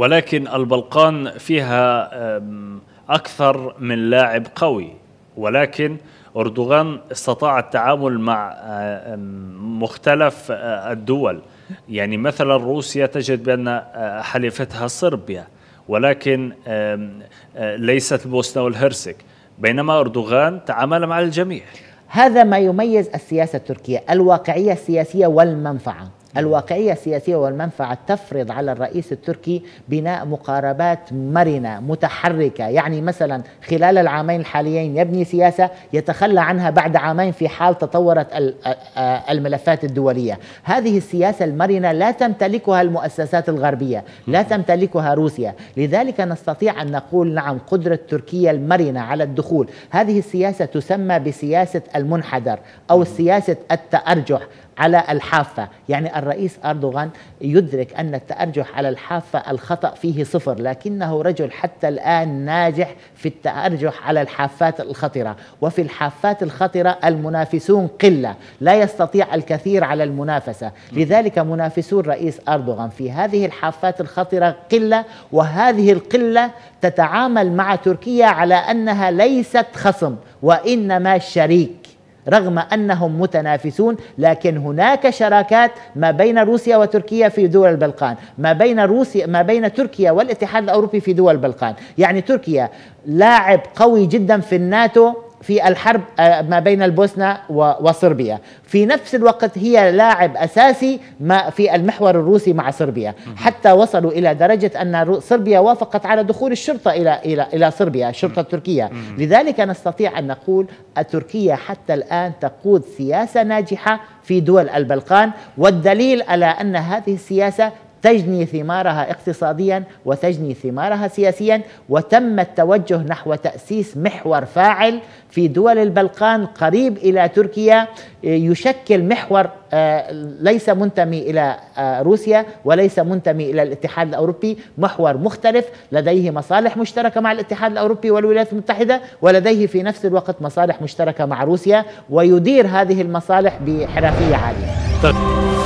ولكن البلقان فيها أكثر من لاعب قوي ولكن أردوغان استطاع التعامل مع مختلف آه، الدول يعني مثلا روسيا تجد بأن آه، حليفتها صربيا ولكن آه، ليست البوسنة والهرسك بينما أردوغان تعامل مع الجميع هذا ما يميز السياسة التركية الواقعية السياسية والمنفعة الواقعية السياسية والمنفعة تفرض على الرئيس التركي بناء مقاربات مرنة متحركة يعني مثلا خلال العامين الحاليين يبني سياسة يتخلى عنها بعد عامين في حال تطورت الملفات الدولية هذه السياسة المرنة لا تمتلكها المؤسسات الغربية لا تمتلكها روسيا لذلك نستطيع أن نقول نعم قدرة تركيا المرنة على الدخول هذه السياسة تسمى بسياسة المنحدر أو سياسة التأرجح على الحافة يعني الرئيس أردوغان يدرك أن التأرجح على الحافة الخطأ فيه صفر لكنه رجل حتى الآن ناجح في التأرجح على الحافات الخطرة وفي الحافات الخطرة المنافسون قلة لا يستطيع الكثير على المنافسة لذلك منافسو الرئيس أردوغان في هذه الحافات الخطرة قلة وهذه القلة تتعامل مع تركيا على أنها ليست خصم وإنما شريك رغم انهم متنافسون لكن هناك شراكات ما بين روسيا وتركيا في دول البلقان، ما بين روسيا ما بين تركيا والاتحاد الاوروبي في دول البلقان، يعني تركيا لاعب قوي جدا في الناتو في الحرب آه، ما بين البوسنه وصربيا في نفس الوقت هي لاعب اساسي ما في المحور الروسي مع صربيا حتى وصلوا الى درجه ان صربيا وافقت على دخول الشرطه الى الى الى صربيا الشرطه التركيه لذلك نستطيع ان نقول التركية حتى الان تقود سياسه ناجحه في دول البلقان والدليل على ان هذه السياسه تجني ثمارها اقتصاديا وتجني ثمارها سياسيا وتم التوجه نحو تأسيس محور فاعل في دول البلقان قريب إلى تركيا يشكل محور آه، ليس منتمي إلى آه، روسيا وليس منتمي إلى الاتحاد الأوروبي محور مختلف لديه مصالح مشتركة مع الاتحاد الأوروبي والولايات المتحدة ولديه في نفس الوقت مصالح مشتركة مع روسيا ويدير هذه المصالح بحرفية عالية طيب.